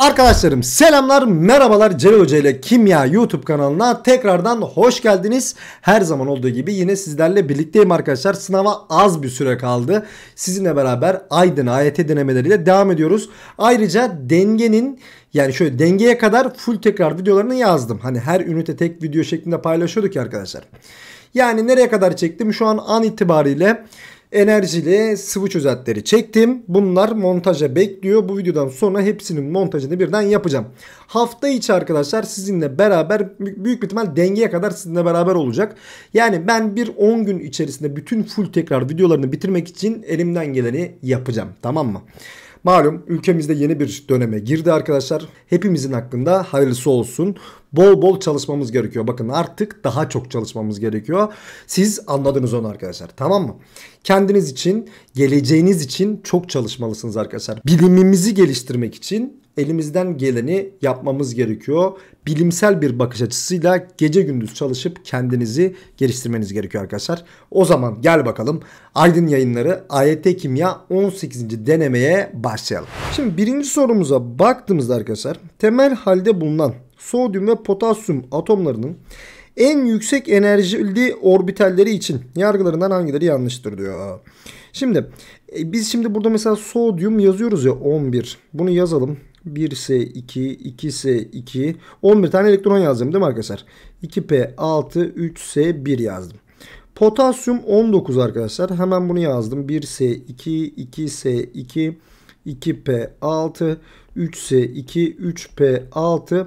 Arkadaşlarım selamlar merhabalar Celal Hoca ile Kimya YouTube kanalına tekrardan hoş geldiniz. Her zaman olduğu gibi yine sizlerle birlikteyim arkadaşlar. Sınava az bir süre kaldı. Sizinle beraber Aydın AYT denemeleriyle devam ediyoruz. Ayrıca dengenin yani şöyle dengeye kadar full tekrar videolarını yazdım. Hani her ünite tek video şeklinde paylaşıyorduk ya arkadaşlar. Yani nereye kadar çektim şu an an itibariyle enerjili sıvı çözeltleri çektim. Bunlar montaja bekliyor. Bu videodan sonra hepsinin montajını birden yapacağım. Hafta içi arkadaşlar sizinle beraber büyük bir ihtimal dengeye kadar sizinle beraber olacak. Yani ben bir 10 gün içerisinde bütün full tekrar videolarını bitirmek için elimden geleni yapacağım. Tamam mı? Malum ülkemizde yeni bir döneme girdi arkadaşlar. Hepimizin hakkında hayırlısı olsun. Bol bol çalışmamız gerekiyor. Bakın artık daha çok çalışmamız gerekiyor. Siz anladınız onu arkadaşlar. Tamam mı? Kendiniz için, geleceğiniz için çok çalışmalısınız arkadaşlar. Bilimimizi geliştirmek için elimizden geleni yapmamız gerekiyor. Bilimsel bir bakış açısıyla gece gündüz çalışıp kendinizi geliştirmeniz gerekiyor arkadaşlar. O zaman gel bakalım Aydın Yayınları AYT Kimya 18. denemeye başlayalım. Şimdi birinci sorumuza baktığımızda arkadaşlar temel halde bulunan sodyum ve potasyum atomlarının en yüksek enerjili orbitalleri için yargılarından hangileri yanlıştır diyor. Şimdi e, biz şimdi burada mesela sodyum yazıyoruz ya 11. Bunu yazalım. 1S2, 2S2, 11 tane elektron yazdım değil mi arkadaşlar? 2P6, 3S1 yazdım. Potasyum 19 arkadaşlar. Hemen bunu yazdım. 1S2, 2S2, 2P6, 3S2, 3P6,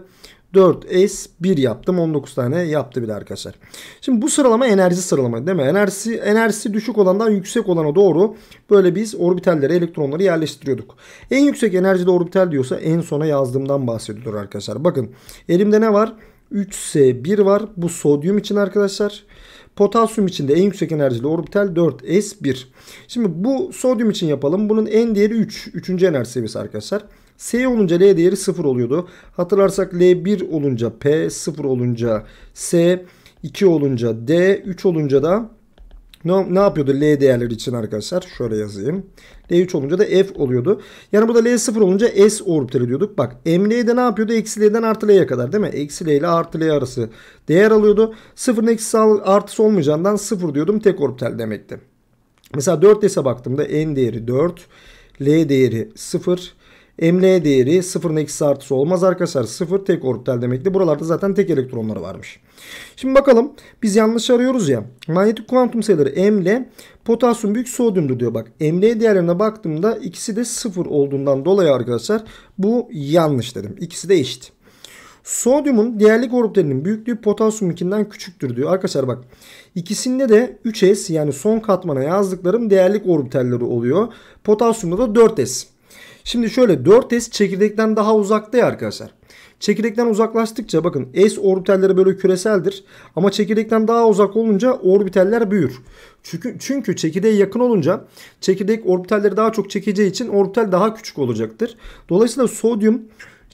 4S 1 yaptım. 19 tane yaptı bile arkadaşlar. Şimdi bu sıralama enerji sıralaması değil mi? Enerjisi, enerjisi düşük olandan yüksek olana doğru böyle biz orbitallere elektronları yerleştiriyorduk. En yüksek enerjide orbital diyorsa en sona yazdığımdan bahsediyor arkadaşlar. Bakın elimde ne var? 3S1 var. Bu sodyum için arkadaşlar. Potasyum için de en yüksek enerjili orbital 4S1. Şimdi bu sodyum için yapalım. Bunun en değeri 3. 3. enerji seviyesi arkadaşlar. Arkadaşlar. S olunca L değeri 0 oluyordu. Hatırlarsak L1 olunca P, 0 olunca S, 2 olunca D, 3 olunca da ne, ne yapıyordu L değerleri için arkadaşlar? Şöyle yazayım. L3 olunca da F oluyordu. Yani burada L0 olunca S orbitali diyorduk. Bak ML'de ne yapıyordu? Eksi L'den artı L'ye kadar değil mi? Eksi L ile artı L arası değer alıyordu. Sıfırın eksi artısı olmayacağından 0 diyordum. Tek orbital demekti. Mesela 4S'e baktığımda N değeri 4. L değeri 0. ML değeri 0'ın eksi artısı olmaz arkadaşlar. 0 tek orbital demekti. Buralarda zaten tek elektronları varmış. Şimdi bakalım biz yanlış arıyoruz ya. Manyetik kuantum sayıları ML potasyum büyük sodyumdur diyor. Bak ML değerlerine baktığımda ikisi de 0 olduğundan dolayı arkadaşlar bu yanlış dedim. İkisi de eşit. Sodyumun diğerlik orbitalinin büyüklüğü potasyumunkinden küçüktür diyor. Arkadaşlar bak ikisinde de 3S yani son katmana yazdıklarım değerlik orbitalleri oluyor. Potasyumda da 4S. Şimdi şöyle 4S çekirdekten daha uzakta ya arkadaşlar. Çekirdekten uzaklaştıkça bakın S orbitalleri böyle küreseldir. Ama çekirdekten daha uzak olunca orbiteller büyür. Çünkü, çünkü çekirdeğe yakın olunca çekirdek orbitalleri daha çok çekeceği için orbital daha küçük olacaktır. Dolayısıyla sodyum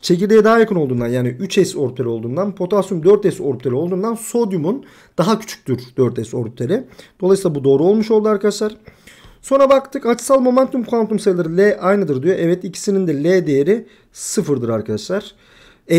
çekirdeğe daha yakın olduğundan yani 3s orbitali olduğundan potasyum 4s orbitali olduğundan sodyumun daha küçüktür 4s orbitali. Dolayısıyla bu doğru olmuş oldu arkadaşlar. Sonra baktık açısal momentum kuantum sayıları L aynıdır diyor. Evet ikisinin de L değeri sıfırdır arkadaşlar.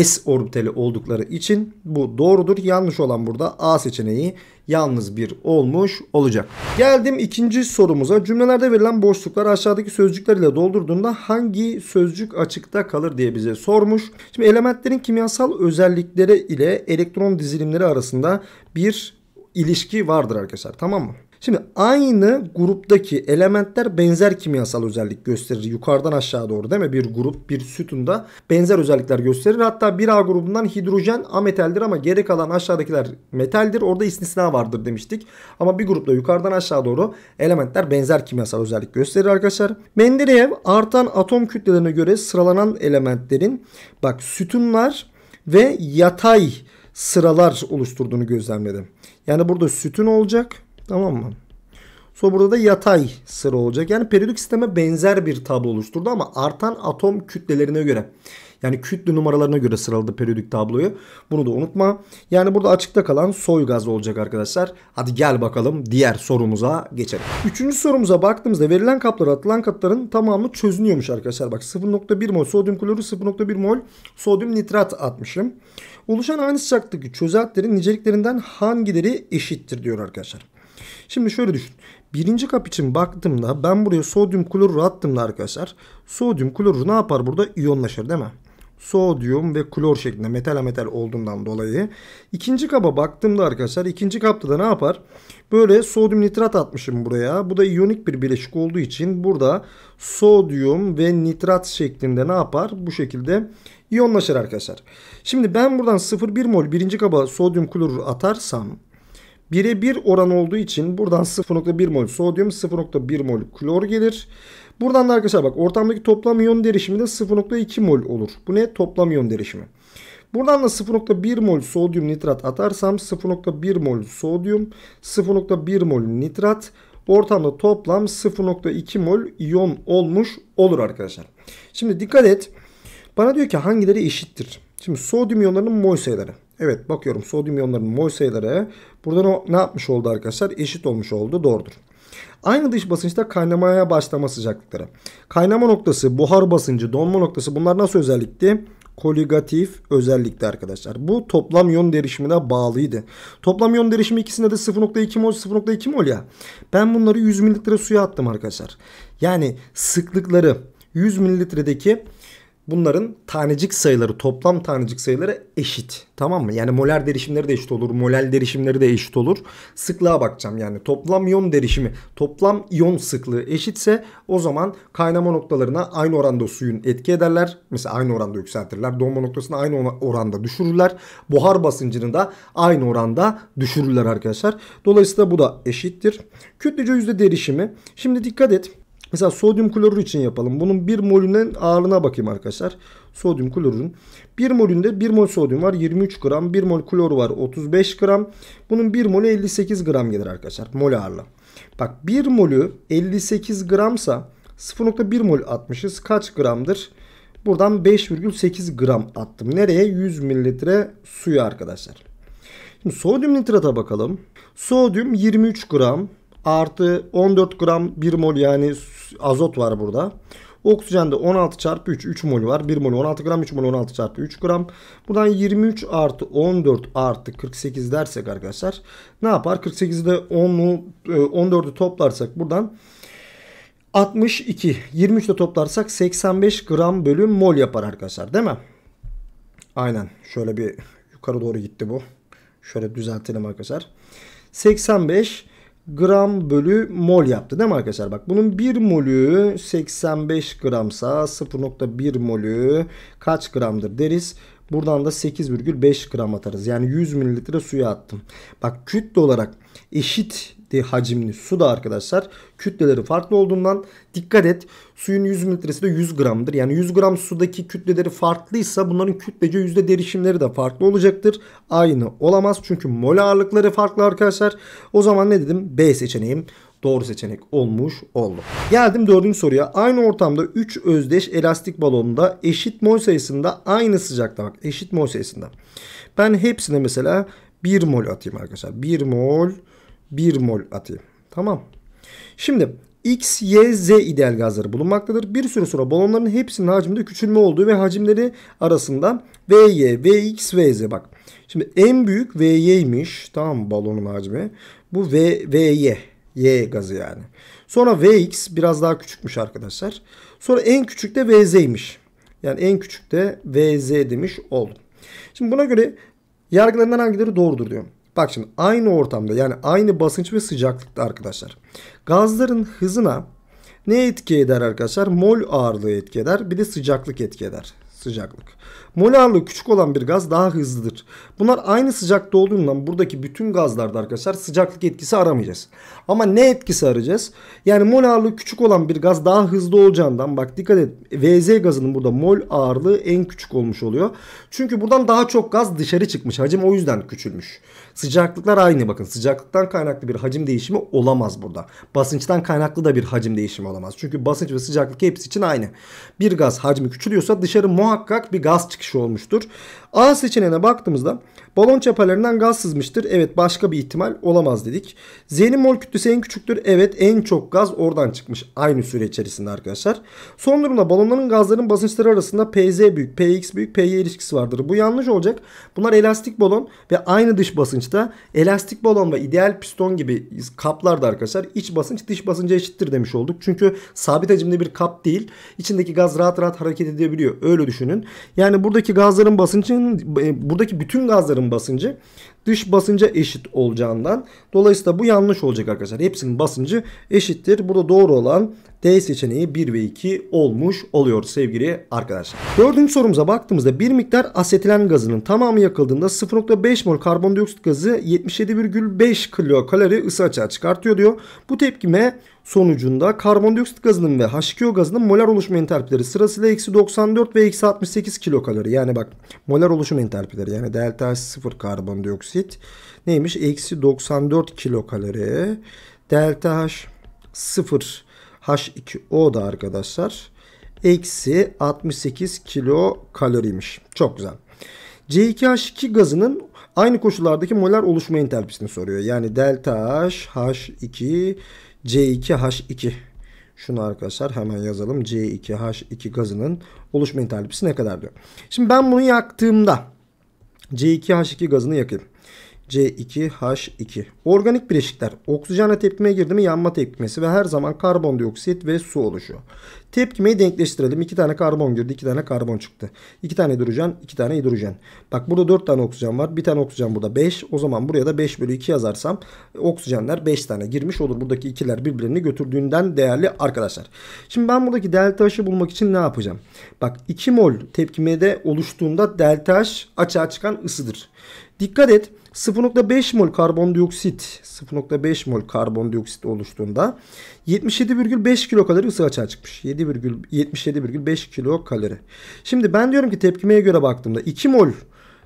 S orbitali oldukları için bu doğrudur. Yanlış olan burada A seçeneği yalnız bir olmuş olacak. Geldim ikinci sorumuza. Cümlelerde verilen boşluklar aşağıdaki sözcükler ile doldurduğunda hangi sözcük açıkta kalır diye bize sormuş. Şimdi elementlerin kimyasal özellikleri ile elektron dizilimleri arasında bir ilişki vardır arkadaşlar tamam mı? Şimdi aynı gruptaki elementler benzer kimyasal özellik gösterir. Yukarıdan aşağı doğru değil mi? Bir grup bir sütunda benzer özellikler gösterir. Hatta bir a grubundan hidrojen ametaldir ama geri kalan aşağıdakiler metaldir. Orada istisna vardır demiştik. Ama bir grupta yukarıdan aşağı doğru elementler benzer kimyasal özellik gösterir arkadaşlar. Mendeleev artan atom kütlelerine göre sıralanan elementlerin bak sütunlar ve yatay sıralar oluşturduğunu gözlemledim. Yani burada sütun olacak Tamam mı? Sonra burada da yatay sıra olacak. Yani periyodik sisteme benzer bir tablo oluşturdu ama artan atom kütlelerine göre. Yani kütle numaralarına göre sıraladı periyodik tabloyu. Bunu da unutma. Yani burada açıkta kalan soy gaz olacak arkadaşlar. Hadi gel bakalım diğer sorumuza geçelim. Üçüncü sorumuza baktığımızda verilen kaplara atılan katların tamamı çözünüyormuş arkadaşlar. Bak 0.1 mol sodyum klorür 0.1 mol sodyum nitrat atmışım. Oluşan aynı sıcaklıktaki çözeltilerin niceliklerinden hangileri eşittir diyor arkadaşlar. Şimdi şöyle düşün. Birinci kap için baktığımda ben buraya sodyum klorür attığımda arkadaşlar sodyum klorür ne yapar burada? İyonlaşır değil mi? sodyum ve klor şeklinde metal metal olduğundan dolayı. ikinci kaba baktığımda arkadaşlar ikinci kapta da ne yapar? Böyle sodyum nitrat atmışım buraya. Bu da iyonik bir bileşik olduğu için burada sodyum ve nitrat şeklinde ne yapar? Bu şekilde iyonlaşır arkadaşlar. Şimdi ben buradan 0,1 mol birinci kaba sodyum klorür atarsam Bire bir oran olduğu için buradan 0.1 mol sodyum 0.1 mol klor gelir. Buradan da arkadaşlar bak ortamdaki toplam iyon derişimi de 0.2 mol olur. Bu ne? Toplam iyon derişimi. Buradan da 0.1 mol sodyum nitrat atarsam 0.1 mol sodyum 0.1 mol nitrat ortamda toplam 0.2 mol iyon olmuş olur arkadaşlar. Şimdi dikkat et. Bana diyor ki hangileri eşittir? Şimdi sodyum iyonlarının mol sayıları. Evet bakıyorum sodyum iyonlarının mol sayıları buradan o ne yapmış oldu arkadaşlar? Eşit olmuş oldu. Doğrudur. Aynı dış basınçta kaynamaya başlama sıcaklıkları. Kaynama noktası, buhar basıncı, donma noktası bunlar nasıl özellikti? koligatif özellikti arkadaşlar. Bu toplam yön derişimine bağlıydı. Toplam yön derişimi ikisinde de 0.2 mol 0.2 mol ya. Ben bunları 100 mililitre suya attım arkadaşlar. Yani sıklıkları 100 mililitredeki bunların tanecik sayıları toplam tanecik sayıları eşit. Tamam mı? Yani molar derişimleri de eşit olur. molal derişimleri de eşit olur. Sıklığa bakacağım yani. Toplam iyon derişimi toplam iyon sıklığı eşitse o zaman kaynama noktalarına aynı oranda suyun etki ederler. Mesela aynı oranda yükseltirler. Donma noktasını aynı oranda düşürürler. Buhar basıncını da aynı oranda düşürürler arkadaşlar. Dolayısıyla bu da eşittir. Kütlece yüzde derişimi. Şimdi dikkat et. Mesela sodyum klorür için yapalım. Bunun 1 molünün ağırlığına bakayım arkadaşlar. Sodyum klorürün. 1 molünde 1 mol sodyum var 23 gram. 1 mol klor var 35 gram. Bunun 1 molü 58 gram gelir arkadaşlar. Mol ağırlığı. Bak 1 molü 58 gramsa 0.1 mol atmışız. Kaç gramdır? Buradan 5,8 gram attım. Nereye? 100 mililitre suya arkadaşlar. Şimdi sodyum nitrata bakalım. Sodyum 23 gram artı 14 gram 1 mol yani azot var burada. oksijen de 16 çarpı 3 3 mol var. 1 mol 16 gram 3 mol 16 çarpı 3 gram. Buradan 23 artı 14 artı 48 dersek arkadaşlar ne yapar? 48'de 10'u 14'ü toplarsak buradan 62 23 de toplarsak 85 gram bölü mol yapar arkadaşlar değil mi? Aynen şöyle bir yukarı doğru gitti bu. Şöyle düzeltelim arkadaşlar. 85 gram bölü mol yaptı değil mi arkadaşlar? Bak bunun 1 molü 85 gramsa 0.1 molü kaç gramdır deriz. Buradan da 8,5 gram atarız. Yani 100 mililitre suya attım. Bak kütle olarak eşit kütle hacimli su da arkadaşlar kütleleri farklı olduğundan dikkat et. Suyun 100 mililitresi de 100 gramdır. Yani 100 gram sudaki kütleleri farklıysa bunların kütlece yüzde derişimleri de farklı olacaktır. Aynı olamaz çünkü mol ağırlıkları farklı arkadaşlar. O zaman ne dedim? B seçeneğim doğru seçenek olmuş oldu. Geldim dördüncü soruya. Aynı ortamda 3 özdeş elastik balonunda eşit mol sayısında aynı sıcakta bak eşit mol sayısında. Ben hepsine mesela 1 mol atayım arkadaşlar. 1 mol 1 mol atayım. Tamam. Şimdi X, Y, Z ideal gazları bulunmaktadır. Bir süre sonra balonların hepsinin hacminde küçülme olduğu ve hacimleri arasında VY, VX, VZ bak. Şimdi en büyük VY'miş. Tamam balonun hacmi. Bu V, VY. Y gazı yani. Sonra VX biraz daha küçükmüş arkadaşlar. Sonra en küçük de VZ'ymiş. Yani en küçük de VZ demiş oldum. Şimdi buna göre yargılarından hangileri doğrudur diyorum. Bak şimdi aynı ortamda yani aynı basınç ve sıcaklıkta arkadaşlar. Gazların hızına ne etki eder arkadaşlar? Mol ağırlığı etki eder. Bir de sıcaklık etki eder. Sıcaklık. Mol ağırlığı küçük olan bir gaz daha hızlıdır. Bunlar aynı sıcakta olduğundan buradaki bütün gazlarda arkadaşlar sıcaklık etkisi aramayacağız. Ama ne etkisi arayacağız? Yani mol ağırlığı küçük olan bir gaz daha hızlı olacağından bak dikkat et. VZ gazının burada mol ağırlığı en küçük olmuş oluyor. Çünkü buradan daha çok gaz dışarı çıkmış. Hacim o yüzden küçülmüş. Sıcaklıklar aynı bakın. Sıcaklıktan kaynaklı bir hacim değişimi olamaz burada. Basınçtan kaynaklı da bir hacim değişimi olamaz. Çünkü basınç ve sıcaklık hepsi için aynı. Bir gaz hacmi küçülüyorsa dışarı muhakkak bir gaz çıkışı olmuştur. A seçeneğine baktığımızda balon çapalarından gaz sızmıştır. Evet başka bir ihtimal olamaz dedik. Z'nin mol kütlesi en küçüktür. Evet en çok gaz oradan çıkmış aynı süre içerisinde arkadaşlar. Son durumda balonların gazların basınçları arasında PZ büyük, PX büyük, PY ilişkisi vardır. Bu yanlış olacak. Bunlar elastik balon ve aynı dış basınçta elastik balon ve ideal piston gibi kaplarda arkadaşlar iç basınç dış basınca eşittir demiş olduk. Çünkü sabit hacimli bir kap değil. İçindeki gaz rahat rahat hareket edebiliyor. Öyle düşünün. Yani buradaki gazların basıncı basının e, buradaki bütün gazların basıncı dış basınca eşit olacağından dolayısıyla bu yanlış olacak arkadaşlar. Hepsinin basıncı eşittir. Burada doğru olan D seçeneği 1 ve 2 olmuş oluyor sevgili arkadaşlar. Dördüncü sorumuza baktığımızda bir miktar asetilen gazının tamamı yakıldığında 0.5 mol karbondioksit gazı 77,5 kilokalori ısı açığa çıkartıyor diyor. Bu tepkime sonucunda karbondioksit gazının ve H2O gazının molar oluşum entalpileri sırasıyla eksi 94 ve eksi 68 kilokalori. Yani bak molar oluşum entalpileri yani delta H0 karbondioksit neymiş? Eksi 94 kilokalori. Delta H 0 H2O da arkadaşlar eksi 68 kilo kaloriymiş. Çok güzel. C2H2 gazının aynı koşullardaki molar oluşma entalpisini soruyor. Yani delta H, H2, C2H2. Şunu arkadaşlar hemen yazalım. C2H2 gazının oluşma entalpisi ne kadar diyor. Şimdi ben bunu yaktığımda C2H2 gazını yakayım. C2H2. Organik bileşikler oksijene tepkimeye girdi mi yanma tepkimesi ve her zaman karbondioksit ve su oluşuyor. Tepkimeyi denkleştirelim. 2 tane karbon girdi, 2 tane karbon çıktı. 2 tane hidrojen, 2 tane hidrojen. Bak burada 4 tane oksijen var. 1 tane oksijen burada 5. O zaman buraya da 5 bölü 2 yazarsam oksijenler 5 tane girmiş olur. Buradaki ikiler birbirini götürdüğünden değerli arkadaşlar. Şimdi ben buradaki delta H'ı bulmak için ne yapacağım? Bak 2 mol tepkimede oluştuğunda delta H açığa çıkan ısıdır. Dikkat et 0.5 mol karbondioksit 0.5 mol karbondioksit oluştuğunda 77,5 kilo kalori ısı açığa çıkmış. 77,5 kilo kalori. Şimdi ben diyorum ki tepkimeye göre baktığımda 2 mol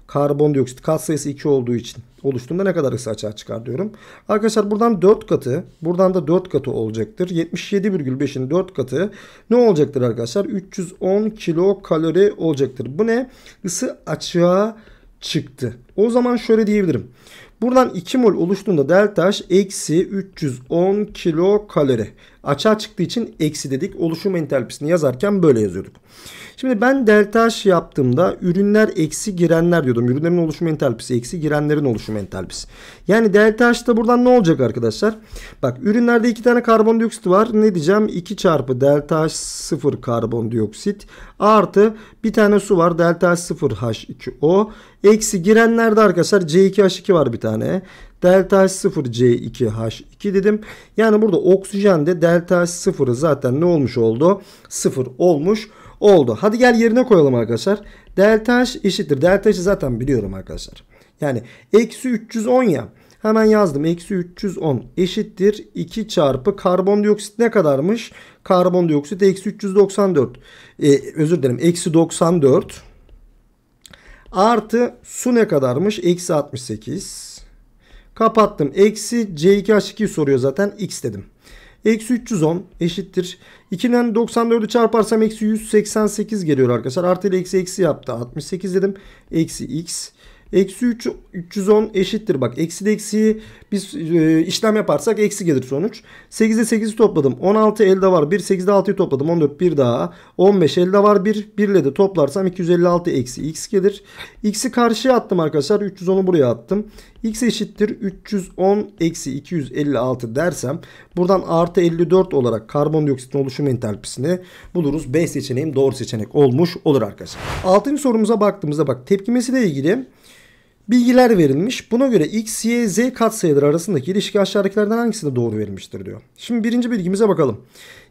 karbondioksit kat sayısı 2 olduğu için oluştuğunda ne kadar ısı açığa çıkar diyorum. Arkadaşlar buradan 4 katı buradan da 4 katı olacaktır. 77,5'in 4 katı ne olacaktır arkadaşlar? 310 kilo kalori olacaktır. Bu ne? Isı açığa çıkar çıktı. O zaman şöyle diyebilirim. Buradan 2 mol oluştuğunda delta H eksi 310 kilo kalori. Açığa çıktığı için eksi dedik. Oluşum entalpisini yazarken böyle yazıyorduk. Şimdi ben delta H yaptığımda ürünler eksi girenler diyordum. Ürünlerin oluşum entalpisi eksi girenlerin oluşum entalpisi. Yani delta H'da buradan ne olacak arkadaşlar? Bak ürünlerde iki tane karbondioksit var. Ne diyeceğim? 2 çarpı delta H 0 karbondioksit artı bir tane su var. Delta H 0 H2O. Eksi girenlerde arkadaşlar C2H2 var bir tane. Delta H0C2H2 dedim. Yani burada oksijen de delta H0'ı zaten ne olmuş oldu? 0 olmuş oldu. Hadi gel yerine koyalım arkadaşlar. Delta H eşittir. Delta H'i zaten biliyorum arkadaşlar. Yani eksi 310 ya. Hemen yazdım. Eksi 310 eşittir 2 çarpı karbondioksit ne kadarmış? Karbondioksit eksi 394. Ee, özür dilerim. Eksi 94. Artı su ne kadarmış? Eksi 68. Kapattım. Eksi C2 H2 soruyor zaten. X dedim. Eksi 310 eşittir. 2'den 94'ü çarparsam eksi 188 geliyor arkadaşlar. Artı ile eksi eksi yaptı. 68 dedim. Eksi x Eksi 3, 310 eşittir. Bak eksi de eksiyi biz e, işlem yaparsak eksi gelir sonuç. 8'de 8'i topladım. 16 elde var. 1 8'de 6'yı topladım. 14 bir daha. 15 elde var. 1 1 ile de toplarsam 256 eksi x gelir. X'i karşıya attım arkadaşlar. 310'u buraya attım. X eşittir 310 eksi 256 dersem buradan artı 54 olarak karbondioksitin oluşum entalpisini buluruz. B seçeneğim doğru seçenek olmuş olur arkadaşlar. 6. sorumuza baktığımızda bak tepkimesiyle ilgili bilgiler verilmiş. Buna göre x, y, z katsayıları arasındaki ilişki aşağıdakilerden hangisinde doğru verilmiştir diyor. Şimdi birinci bilgimize bakalım.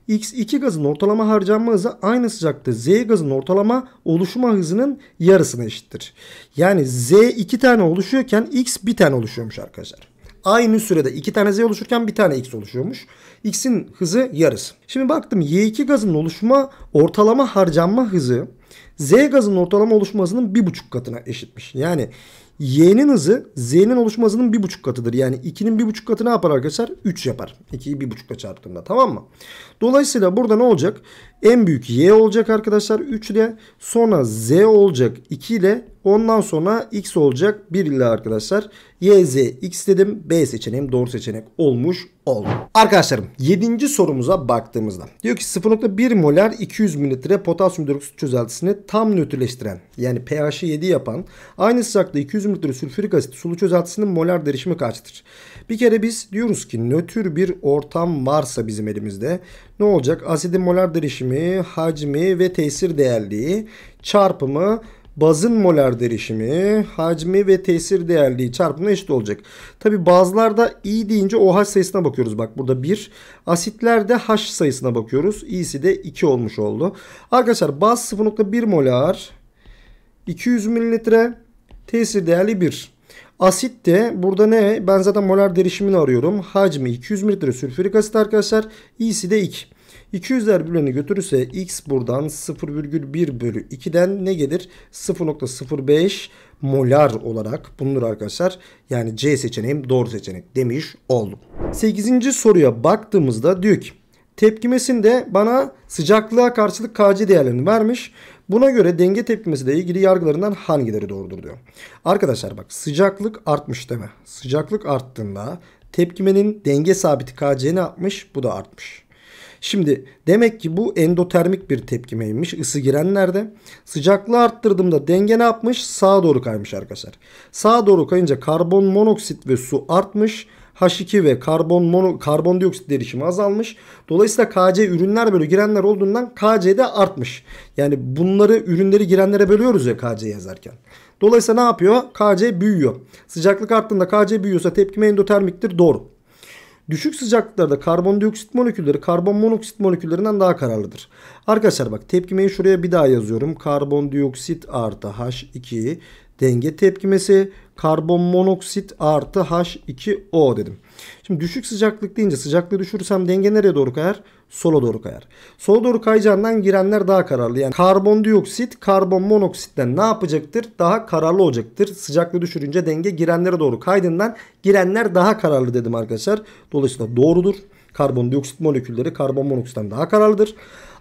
X2 gazın ortalama harcanma hızı aynı sıcaklıkta Z gazın ortalama oluşma hızının yarısına eşittir. Yani Z 2 tane oluşuyorken X bir tane oluşuyormuş arkadaşlar. Aynı sürede 2 tane Z oluşurken bir tane X oluşuyormuş. X'in hızı yarısı. Şimdi baktım Y2 gazın oluşma ortalama harcanma hızı Z gazın ortalama oluşma hızının 1,5 katına eşitmiş. Yani Y'nin hızı Z'nin oluşma hızının buçuk katıdır. Yani 2'nin 1,5 katı ne yapar arkadaşlar? 3 yapar. 2'yi bir buçukla çarptığında. tamam mı? Dolayısıyla burada ne olacak? En büyük y olacak arkadaşlar 3 ile. Sonra z olacak 2 ile. Ondan sonra x olacak 1 ile arkadaşlar. Y, z, x dedim. B seçeneğim doğru seçenek olmuş oldu. Arkadaşlarım 7. sorumuza baktığımızda diyor ki 0.1 molar 200 mililitre potasyum hidroksit çözeltisini tam nötrleştiren yani pH 7 yapan aynı sıcaklıkta 200 mililitre sülfürik asit sulu çözeltisinin molar derişimi kaçtır? Bir kere biz diyoruz ki nötr bir ortam varsa bizim elimizde ne olacak? Asidin molar derişimi hacmi, hacmi ve tesir değerliği çarpımı bazın molar derişimi, hacmi ve tesir değerliği çarpımına eşit olacak. Tabi bazılarda i deyince OH sayısına bakıyoruz. Bak burada 1. Asitlerde H sayısına bakıyoruz. i'si de 2 olmuş oldu. Arkadaşlar baz 0.1 molar 200 mililitre tesir değerli 1. Asit de burada ne? Ben zaten molar derişimini arıyorum. Hacmi 200 mililitre sülfürik asit arkadaşlar. İ'si de 2. 200'ler birbirini götürürse x buradan 0,1 bölü 2'den ne gelir? 0.05 molar olarak bulunur arkadaşlar. Yani C seçeneğim doğru seçenek demiş oldum. 8. soruya baktığımızda diyor ki tepkimesinde bana sıcaklığa karşılık KC değerlerini vermiş. Buna göre denge tepkimesi ile ilgili yargılarından hangileri doğrudur diyor. Arkadaşlar bak sıcaklık artmış deme. Sıcaklık arttığında tepkimenin denge sabiti KC ne yapmış? Bu da artmış. Şimdi demek ki bu endotermik bir tepkimeymiş ısı girenlerde. Sıcaklığı arttırdığımda denge ne yapmış? Sağa doğru kaymış arkadaşlar. Sağa doğru kayınca karbon monoksit ve su artmış. H2 ve karbon mono, karbondioksit derişimi azalmış. Dolayısıyla KC ürünler böyle girenler olduğundan KC de artmış. Yani bunları ürünleri girenlere bölüyoruz ya KC yazarken. Dolayısıyla ne yapıyor? KC büyüyor. Sıcaklık arttığında KC büyüyorsa tepkime endotermiktir. Doğru. Düşük sıcaklıklarda karbondioksit molekülleri karbon monoksit moleküllerinden daha kararlıdır. Arkadaşlar bak tepkimeyi şuraya bir daha yazıyorum. Karbondioksit artı H2 denge tepkimesi karbon monoksit artı H2O dedim. Şimdi düşük sıcaklık deyince sıcaklığı düşürürsem denge nereye doğru kayar? sola doğru kayar. Sola doğru kayacağından girenler daha kararlı. Yani karbondioksit karbon monoksitten ne yapacaktır? Daha kararlı olacaktır. Sıcaklığı düşürünce denge girenlere doğru kaydığından girenler daha kararlı dedim arkadaşlar. Dolayısıyla doğrudur. Karbondioksit molekülleri karbon monoksitten daha kararlıdır.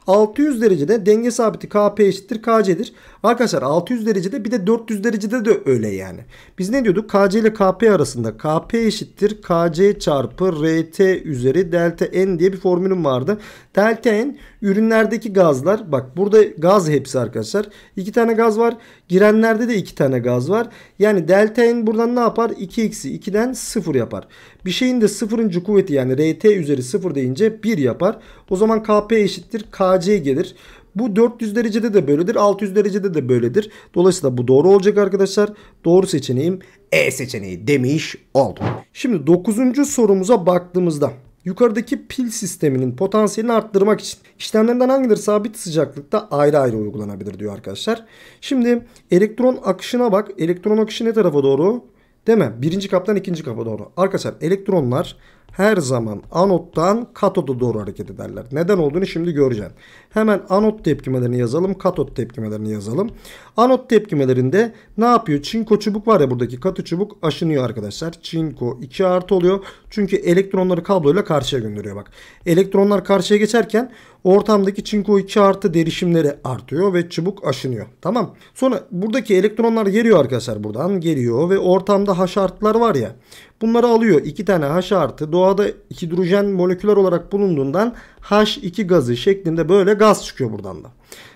600 derecede denge sabiti Kp eşittir Kc'dir. Arkadaşlar 600 derecede bir de 400 derecede de öyle yani. Biz ne diyorduk? Kc ile Kp arasında Kp eşittir Kc çarpı Rt üzeri delta N diye bir formülüm vardı. Delta N ürünlerdeki gazlar. Bak burada gaz hepsi arkadaşlar. 2 tane gaz var. Girenlerde de 2 tane gaz var. Yani delta N buradan ne yapar? 2x'i 2'den 0 yapar. Bir şeyin de 0. kuvveti yani Rt üzeri 0 deyince 1 yapar. O zaman Kp eşittir Kc AC gelir. Bu 400 derecede de böyledir. 600 derecede de böyledir. Dolayısıyla bu doğru olacak arkadaşlar. Doğru seçeneğim E seçeneği demiş oldum. Şimdi 9. sorumuza baktığımızda yukarıdaki pil sisteminin potansiyelini arttırmak için işlemlerinden hangileri sabit sıcaklıkta ayrı ayrı uygulanabilir diyor arkadaşlar. Şimdi elektron akışına bak. Elektron akışı ne tarafa doğru? Değil mi? Birinci kaptan ikinci kapa doğru. Arkadaşlar elektronlar her zaman anottan katoda doğru hareket ederler. Neden olduğunu şimdi göreceğim. Hemen anot tepkimelerini yazalım. Katot tepkimelerini yazalım. Anot tepkimelerinde ne yapıyor? Çinko çubuk var ya buradaki katı çubuk aşınıyor arkadaşlar. Çinko 2 artı oluyor. Çünkü elektronları kabloyla karşıya gönderiyor bak. Elektronlar karşıya geçerken ortamdaki çinko 2 artı derişimleri artıyor ve çubuk aşınıyor. Tamam. Sonra buradaki elektronlar geliyor arkadaşlar buradan geliyor ve ortamda haş artılar var ya. Bunları alıyor. iki tane H artı doğada hidrojen moleküler olarak bulunduğundan H2 gazı şeklinde böyle gaz çıkıyor buradan da.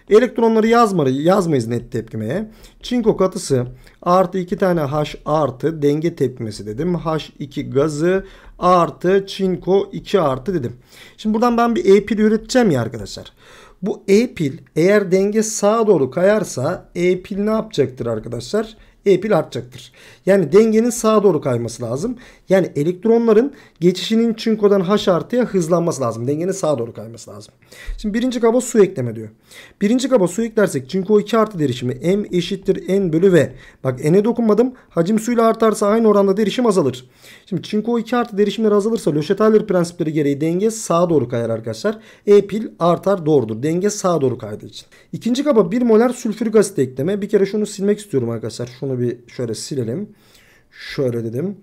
Elektronları yazma, yazmayız net tepkimeye. Çinko katısı artı 2 tane H artı denge tepkimesi dedim. H2 gazı artı çinko 2 artı dedim. Şimdi buradan ben bir E pil üreteceğim ya arkadaşlar. Bu E pil eğer denge sağa doğru kayarsa E pil ne yapacaktır arkadaşlar? E pil artacaktır. Yani dengenin sağa doğru kayması lazım. Yani elektronların geçişinin çinkodan H artıya hızlanması lazım. Dengenin sağa doğru kayması lazım. Şimdi birinci kaba su ekleme diyor. Birinci kaba su eklersek çinko 2 artı derişimi M eşittir N bölü V. Bak N'e dokunmadım. Hacim suyla artarsa aynı oranda derişim azalır. Şimdi çinko 2 artı derişimler azalırsa Löşetaler prensipleri gereği denge sağa doğru kayar arkadaşlar. E pil artar doğrudur. Denge sağa doğru kaydığı için. İkinci kaba 1 molar sülfürik asit ekleme. Bir kere şunu silmek istiyorum arkadaşlar. Şunu Şunları bir şöyle silelim. Şöyle dedim.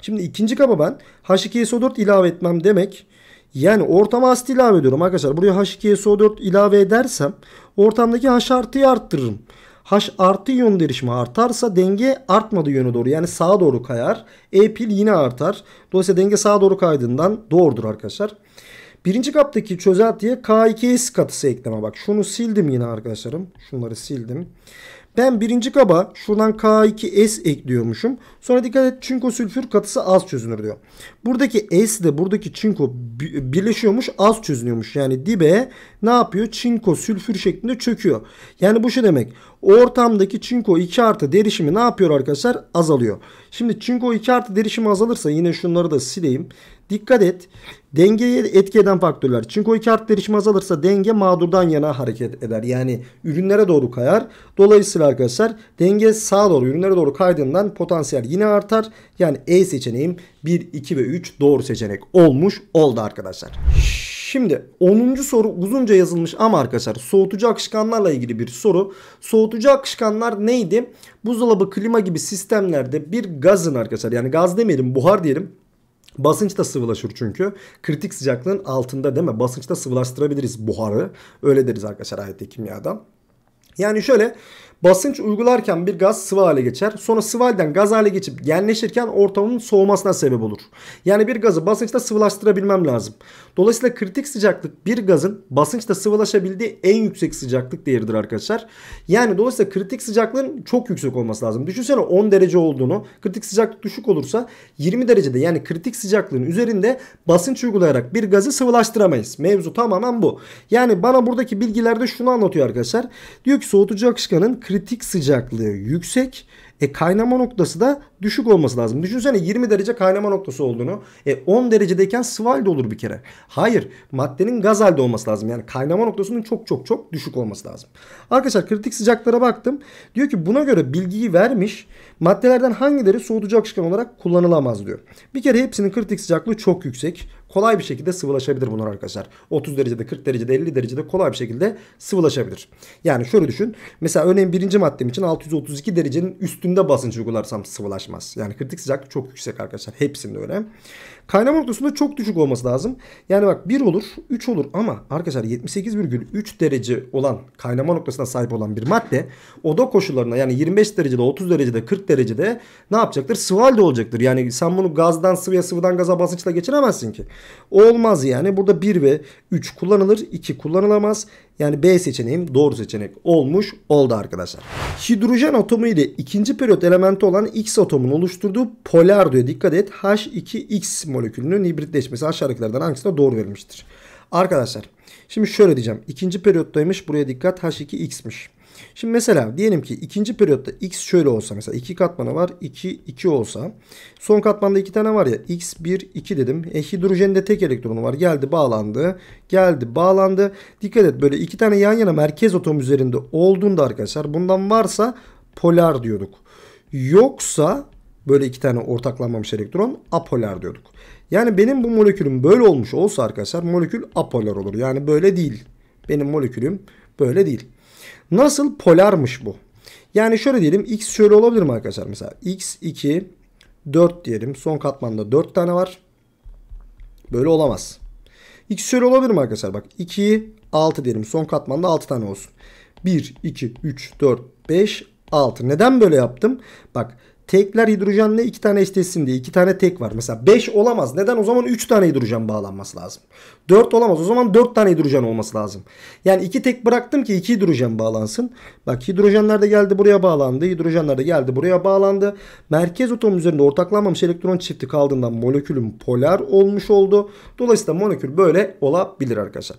Şimdi ikinci kaba ben H2SO4 ilave etmem demek. Yani ortama asit ilave ediyorum arkadaşlar. Buraya H2SO4 ilave edersem ortamdaki H artıyı arttırırım. H artı iyon derişimi artarsa denge artmadı yöne doğru yani sağa doğru kayar. E pil yine artar. Dolayısıyla denge sağa doğru kaydığından doğrudur arkadaşlar. Birinci kaptaki çözeltiye K2S katısı ekleme bak. Şunu sildim yine arkadaşlarım. Şunları sildim. Ben birinci kaba şuradan K2S ekliyormuşum. Sonra dikkat et çinko sülfür katısı az çözünür diyor. Buradaki S de buradaki çinko birleşiyormuş az çözünüyormuş. Yani dibe ne yapıyor? Çinko sülfür şeklinde çöküyor. Yani bu şu demek. Ortamdaki çinko 2 artı derişimi ne yapıyor arkadaşlar? Azalıyor. Şimdi çinko 2 artı derişimi azalırsa yine şunları da sileyim. Dikkat et. Dengeye etki eden faktörler. Çünkü o iki art derişimi azalırsa denge mağdurdan yana hareket eder. Yani ürünlere doğru kayar. Dolayısıyla arkadaşlar denge sağa doğru ürünlere doğru kaydığından potansiyel yine artar. Yani E seçeneğim 1, 2 ve 3 doğru seçenek olmuş oldu arkadaşlar. Şimdi 10. soru uzunca yazılmış ama arkadaşlar soğutucu akışkanlarla ilgili bir soru. Soğutucu akışkanlar neydi? Buzdolabı klima gibi sistemlerde bir gazın arkadaşlar yani gaz demeyelim buhar diyelim Basınç da sıvılaşır çünkü. Kritik sıcaklığın altında değil mi? Basınçta sıvılaştırabiliriz buharı. Öyle deriz arkadaşlar ayette kimyada. Yani şöyle Basınç uygularken bir gaz sıvı hale geçer. Sonra sıvı gaz hale geçip genleşirken ortamın soğumasına sebep olur. Yani bir gazı basınçla sıvılaştırabilmem lazım. Dolayısıyla kritik sıcaklık bir gazın basınçla sıvılaşabildiği en yüksek sıcaklık değeridir arkadaşlar. Yani dolayısıyla kritik sıcaklığın çok yüksek olması lazım. Düşünsene 10 derece olduğunu kritik sıcaklık düşük olursa 20 derecede yani kritik sıcaklığın üzerinde basınç uygulayarak bir gazı sıvılaştıramayız. Mevzu tamamen bu. Yani bana buradaki bilgilerde şunu anlatıyor arkadaşlar. Diyor ki soğutucu akışkanın kritik kritik sıcaklığı yüksek. E kaynama noktası da düşük olması lazım. Düşünsene 20 derece kaynama noktası olduğunu. E, 10 derecedeyken sıvı halde olur bir kere. Hayır maddenin gaz halde olması lazım. Yani kaynama noktasının çok çok çok düşük olması lazım. Arkadaşlar kritik sıcaklara baktım. Diyor ki buna göre bilgiyi vermiş. Maddelerden hangileri soğutucu akışkan olarak kullanılamaz diyor. Bir kere hepsinin kritik sıcaklığı çok yüksek. Kolay bir şekilde sıvılaşabilir bunlar arkadaşlar. 30 derecede, 40 derecede, 50 derecede kolay bir şekilde sıvılaşabilir. Yani şöyle düşün. Mesela örneğin birinci maddem için 632 derecenin üstünde basınç uygularsam sıvılaşma ulaşmaz. Yani kritik sıcaklık çok yüksek arkadaşlar. Hepsinde öyle. Kaynama noktasında çok düşük olması lazım. Yani bak 1 olur 3 olur ama arkadaşlar 78,3 derece olan kaynama noktasına sahip olan bir madde oda koşullarına yani 25 derecede 30 derecede 40 derecede ne yapacaktır? Sıvı halde olacaktır. Yani sen bunu gazdan sıvıya sıvıdan gaza basınçla geçiremezsin ki. olmaz yani. Burada 1 ve 3 kullanılır. 2 kullanılamaz. Yani B seçeneğim doğru seçenek olmuş oldu arkadaşlar. Hidrojen atomu ile ikinci periyot elementi olan X atomun oluşturduğu polar diyor. Dikkat et H2X molekülünün hibritleşmesi aşağıdakilerden hangisine doğru verilmiştir? Arkadaşlar şimdi şöyle diyeceğim. İkinci periyottaymış buraya dikkat H2X'miş. Şimdi mesela diyelim ki ikinci periyotta x şöyle olsa mesela iki katmanı var 2 2 olsa son katmanda iki tane var ya x 1 2 dedim. E, hidrojende tek elektronu var geldi bağlandı geldi bağlandı. Dikkat et böyle iki tane yan yana merkez atom üzerinde olduğunda arkadaşlar bundan varsa polar diyorduk. Yoksa böyle iki tane ortaklanmamış elektron apolar diyorduk. Yani benim bu molekülüm böyle olmuş olsa arkadaşlar molekül apolar olur. Yani böyle değil. Benim molekülüm böyle değil. Nasıl polarmış bu? Yani şöyle diyelim x şöyle olabilir mi arkadaşlar? Mesela x2 4 diyelim. Son katmanda 4 tane var. Böyle olamaz. X şöyle olabilir mi arkadaşlar? Bak 2, 6 diyelim. Son katmanda 6 tane olsun. 1, 2, 3, 4, 5, 6. Neden böyle yaptım? Bak Tekler hidrojenle iki tane eşleşsin diye. iki tane tek var. Mesela 5 olamaz. Neden? O zaman 3 tane hidrojen bağlanması lazım. 4 olamaz. O zaman 4 tane hidrojen olması lazım. Yani iki tek bıraktım ki iki hidrojen bağlansın. Bak hidrojenler de geldi buraya bağlandı. Hidrojenler de geldi buraya bağlandı. Merkez atom üzerinde ortaklanmamış elektron çifti kaldığından molekülün polar olmuş oldu. Dolayısıyla molekül böyle olabilir arkadaşlar.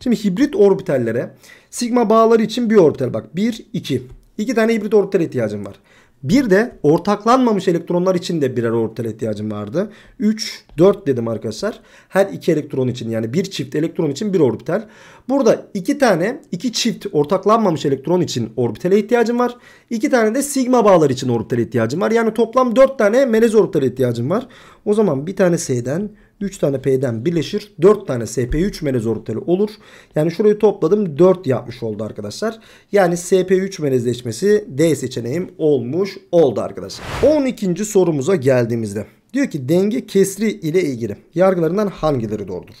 Şimdi hibrit orbitallere sigma bağları için bir orbital bak. 1, 2. İki tane hibrit orbital ihtiyacım var. Bir de ortaklanmamış elektronlar için de birer orbital ihtiyacım vardı. 3, 4 dedim arkadaşlar. Her iki elektron için yani bir çift elektron için bir orbital. Burada iki tane iki çift ortaklanmamış elektron için orbitale ihtiyacım var. İki tane de sigma bağlar için orbitale ihtiyacım var. Yani toplam 4 tane melez orbital ihtiyacım var. O zaman bir tane S'den 3 tane P'den birleşir. 4 tane SP3 melez orbitali olur. Yani şurayı topladım 4 yapmış oldu arkadaşlar. Yani SP3 melezleşmesi D seçeneğim olmuş oldu arkadaşlar. 12. sorumuza geldiğimizde. Diyor ki denge kesri ile ilgili yargılarından hangileri doğrudur?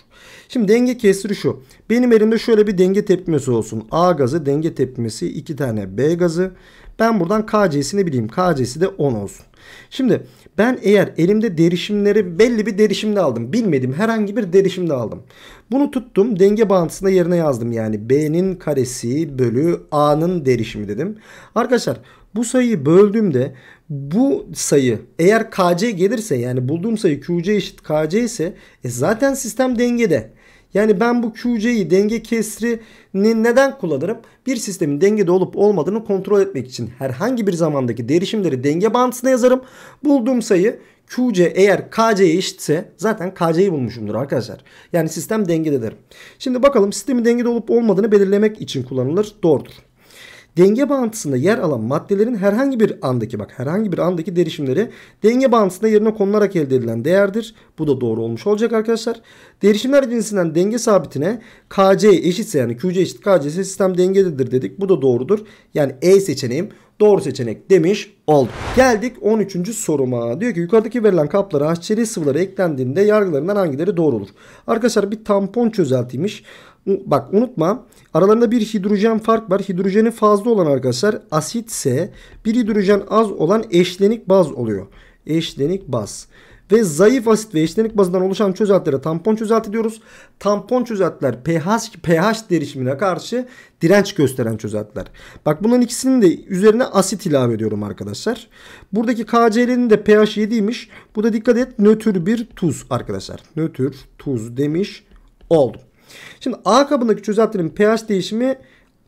Şimdi denge kesri şu. Benim elimde şöyle bir denge tepmesi olsun. A gazı denge tepmesi 2 tane B gazı. Ben buradan KC'sini bileyim. KC'si de 10 olsun. Şimdi ben eğer elimde derişimleri belli bir derişimde aldım. Bilmediğim herhangi bir derişimde aldım. Bunu tuttum denge bağıntısında yerine yazdım. Yani B'nin karesi bölü A'nın derişimi dedim. Arkadaşlar bu sayıyı böldüğümde bu sayı eğer KC gelirse yani bulduğum sayı QC eşit KC ise e zaten sistem dengede. Yani ben bu QC'yi denge kesrini neden kullanırım? Bir sistemin dengede olup olmadığını kontrol etmek için herhangi bir zamandaki derişimleri denge bağıntısına yazarım. Bulduğum sayı QC eğer KC'ye eşitse zaten KC'yi bulmuşumdur arkadaşlar. Yani sistem dengededir. Şimdi bakalım sistemin dengede olup olmadığını belirlemek için kullanılır. Doğrudur denge bağıntısında yer alan maddelerin herhangi bir andaki bak herhangi bir andaki derişimleri denge bağıntısında yerine konularak elde edilen değerdir. Bu da doğru olmuş olacak arkadaşlar. Derişimler cinsinden denge sabitine KC eşitse yani QC eşit KC ise sistem dengededir dedik. Bu da doğrudur. Yani E seçeneğim doğru seçenek demiş oldu. Geldik 13. soruma. Diyor ki yukarıdaki verilen kaplara HCl sıvıları eklendiğinde yargılarından hangileri doğru olur? Arkadaşlar bir tampon çözeltiymiş. Bak unutma aralarında bir hidrojen fark var. Hidrojeni fazla olan arkadaşlar asitse bir hidrojen az olan eşlenik baz oluyor. Eşlenik baz. Ve zayıf asit ve eşlenik bazından oluşan çözeltilere tampon çözelti diyoruz. Tampon çözeltiler pH, pH derişimine karşı direnç gösteren çözeltiler. Bak bunların ikisinin de üzerine asit ilave ediyorum arkadaşlar. Buradaki KCl'nin de pH 7'ymiş. Bu da dikkat et nötr bir tuz arkadaşlar. Nötr tuz demiş oldum. Şimdi A kabındaki çözeltinin pH değişimi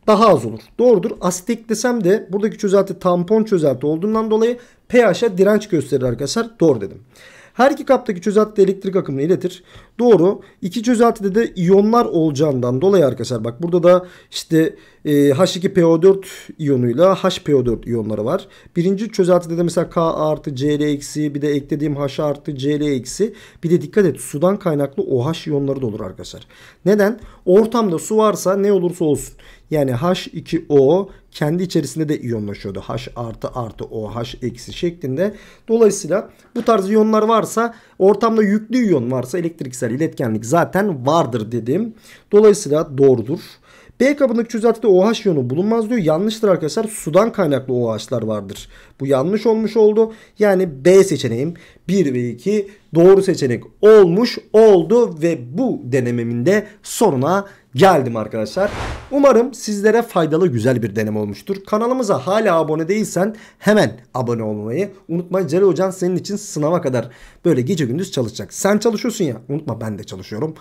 daha az olur. Doğrudur. Asitik desem de buradaki çözelti tampon çözelti olduğundan dolayı pH'e direnç gösterir arkadaşlar. Doğru dedim. Her iki kaptaki çözeltide elektrik akımını iletir. Doğru. İki çözeltide de iyonlar olacağından dolayı arkadaşlar bak burada da işte e, H2PO4 iyonuyla HPO4 iyonları var. Birinci çözeltide de mesela K artı Cl eksi bir de eklediğim H artı Cl eksi bir de dikkat et sudan kaynaklı OH iyonları da olur arkadaşlar. Neden? Ortamda su varsa ne olursa olsun yani H2O kendi içerisinde de iyonlaşıyordu. H artı artı OH eksi şeklinde. Dolayısıyla bu tarz iyonlar varsa ortamda yüklü iyon varsa elektriksel iletkenlik zaten vardır dedim. Dolayısıyla doğrudur. B kabındaki çözeltide OH iyonu bulunmaz diyor. Yanlıştır arkadaşlar. Sudan kaynaklı OH'lar vardır. Bu yanlış olmuş oldu. Yani B seçeneğim 1 ve 2 doğru seçenek olmuş oldu ve bu denememin de sonuna geldim arkadaşlar. Umarım sizlere faydalı güzel bir denem olmuştur. Kanalımıza hala abone değilsen hemen abone olmayı unutma. Celal Hocan senin için sınava kadar böyle gece gündüz çalışacak. Sen çalışıyorsun ya unutma ben de çalışıyorum.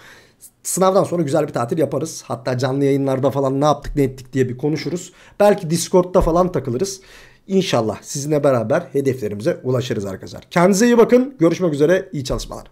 Sınavdan sonra güzel bir tatil yaparız. Hatta canlı yayınlarda falan ne yaptık ne ettik diye bir konuşuruz. Belki Discord'da falan takılırız. İnşallah sizinle beraber hedeflerimize ulaşırız arkadaşlar. Kendinize iyi bakın. Görüşmek üzere. İyi çalışmalar.